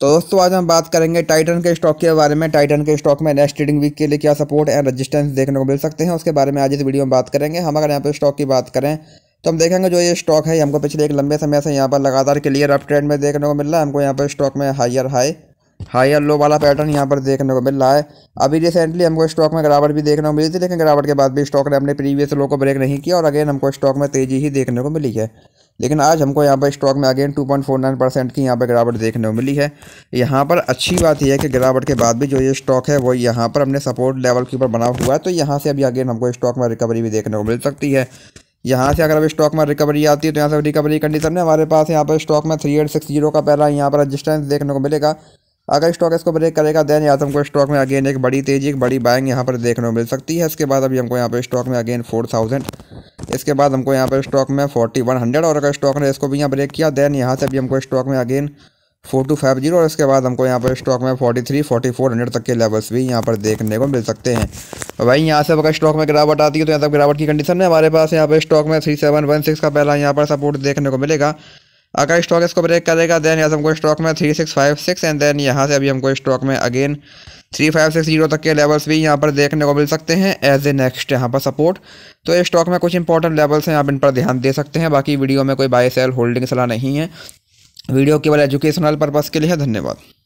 तो दोस्तों आज हम बात करेंगे टाइटन के स्टॉक के बारे में टाइटन के स्टॉक में नेक्स्ट ट्रेडिंग वीक के लिए क्या सपोर्ट एंड रेजिस्टेंस देखने को मिल सकते हैं उसके बारे में आज इस वीडियो में बात करेंगे हम अगर यहाँ पर स्टॉक की बात करें तो हम देखेंगे जो ये स्टॉक है हमको पिछले एक लंबे समय से यहाँ पर लगातार क्लियर अप ट्रेंड में देखने को मिल रहा है हमको यहाँ पर स्टॉक में हायर हाई हायर लो वाला पैटर्न यहाँ पर देखने को मिल रहा है अभी रिसेंटली हमको स्टॉक में गिरावट भी देखने को मिली थी लेकिन गिरावट के बाद भी स्टॉक ने अपने प्रीवियस लो को ब्रेक नहीं किया और अगेन हमको स्टॉक में तेजी ही देखने को मिली है लेकिन आज हमको यहाँ पर स्टॉक में अगेन 2.49 परसेंट की यहाँ पर गिरावट देखने को मिली है यहाँ पर अच्छी बात यह है कि गिरावट के बाद भी जो ये स्टॉक है वो यहाँ पर हमने सपोर्ट लेवल के ऊपर बना हुआ है तो यहाँ से अभी अगेन हमको स्टॉक में रिकवरी भी देखने को मिल सकती है यहाँ से अगर अभी स्टॉक में रिकवरी आती है तो यहाँ से रिकवरी कंडीशन में हमारे पास यहाँ पर स्टॉक में थ्री एट सिक्स जीरो का पहला यहाँ पर रजिस्टेंस देखने को मिलेगा अगर स्टॉक इसको ब्रेक करेगा दैन या तो हमको स्टॉक में अगेन एक बड़ी तेजी एक बड़ी बाइंग यहाँ पर देखने को मिल सकती है इसके बाद अभी हमको यहाँ पर स्टॉक में अगेन फोर थाउजेंड इसके बाद हमको यहाँ पर स्टॉक में फोर्टी वन हंड्रेड और अगर स्टॉक ने इसको भी यहाँ ब्रेक किया देन यहाँ से भी हमको स्टॉक में again four two five zero और इसके बाद हमको यहाँ पर स्टॉक में forty three forty four hundred तक के लेवल्स भी यहाँ पर देखने को मिल सकते हैं वहीं यहाँ से अगर स्टॉक में गिरावट आती है तो यहाँ तक गिरावट की कंडीशन में हमारे पास यहाँ पर स्टॉक में थ्री सेवन वन सिक्स का पहला यहाँ पर सपोर्ट देखने को मिलेगा अगर स्टॉक इसको ब्रेक करेगा देन यहाँ से हमको स्टॉक में three six five six and then यहाँ से अभी हमको स्टॉक में again three five six zero तक के लेवल्स भी यहाँ पर देखने को मिल सकते हैं एज ए नेक्स्ट यहाँ पर सपोर्ट तो ये स्टॉक में कुछ इंपॉर्टेंट लेवल्स हैं आप इन पर ध्यान दे सकते हैं बाकी वीडियो में कोई बाय सेल होल्डिंग सलाह नहीं है वीडियो केवल एजुकेशनल पर्पज़ के लिए धन्यवाद